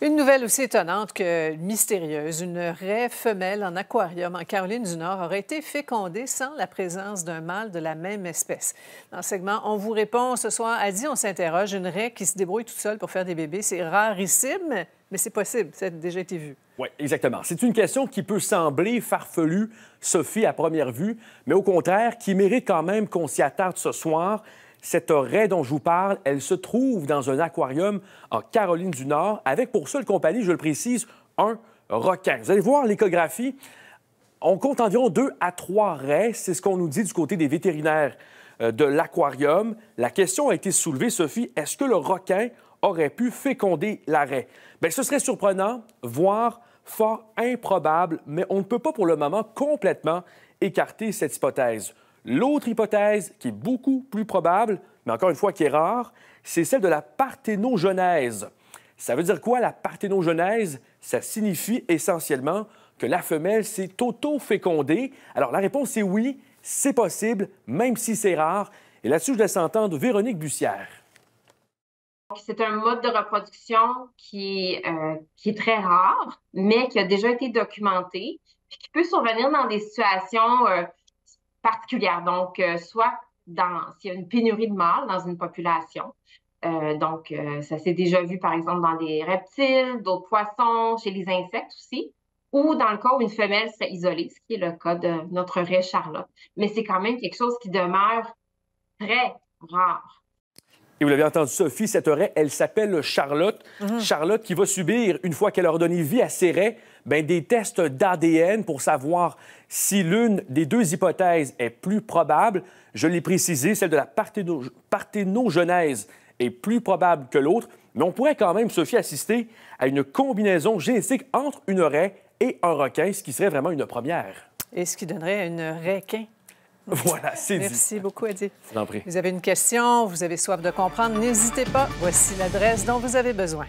Une nouvelle aussi étonnante que mystérieuse. Une raie femelle en aquarium en Caroline du Nord aurait été fécondée sans la présence d'un mâle de la même espèce. Dans le segment On vous répond ce soir, à dit on s'interroge, une raie qui se débrouille toute seule pour faire des bébés, c'est rarissime, mais c'est possible, ça a déjà été vu. Oui, exactement. C'est une question qui peut sembler farfelue, Sophie, à première vue, mais au contraire, qui mérite quand même qu'on s'y attarde ce soir. Cette raie dont je vous parle, elle se trouve dans un aquarium en Caroline du Nord, avec pour seule compagnie, je le précise, un requin. Vous allez voir l'échographie. On compte environ deux à trois raies, c'est ce qu'on nous dit du côté des vétérinaires euh, de l'aquarium. La question a été soulevée, Sophie, est-ce que le requin aurait pu féconder la raie? Bien, ce serait surprenant, voire fort improbable, mais on ne peut pas pour le moment complètement écarter cette hypothèse. L'autre hypothèse, qui est beaucoup plus probable, mais encore une fois qui est rare, c'est celle de la parthénogenèse. Ça veut dire quoi la parthénogenèse? Ça signifie essentiellement que la femelle s'est auto-fécondée. Alors la réponse est oui, c'est possible, même si c'est rare. Et là-dessus, je laisse entendre Véronique Bussière. C'est un mode de reproduction euh, qui, est très rare, mais qui a déjà été documenté, qui peut survenir dans des situations euh, donc, euh, soit s'il y a une pénurie de mâles dans une population, euh, donc, euh, ça s'est déjà vu, par exemple, dans des reptiles, d'autres poissons, chez les insectes aussi, ou dans le cas où une femelle serait isolée, ce qui est le cas de notre raie Charlotte. Mais c'est quand même quelque chose qui demeure très rare. Et vous l'avez entendu, Sophie, cette raie, elle s'appelle Charlotte. Mhm. Charlotte qui va subir, une fois qu'elle aura donné vie à ses raies, ben, des tests d'ADN pour savoir si l'une des deux hypothèses est plus probable. Je l'ai précisé, celle de la parthénogenèse est plus probable que l'autre, mais on pourrait quand même, Sophie, assister à une combinaison génétique entre une raie et un requin, ce qui serait vraiment une première. Et ce qui donnerait une requin. Voilà, c'est Merci beaucoup, Adi. Vous avez une question, vous avez soif de comprendre, n'hésitez pas. Voici l'adresse dont vous avez besoin.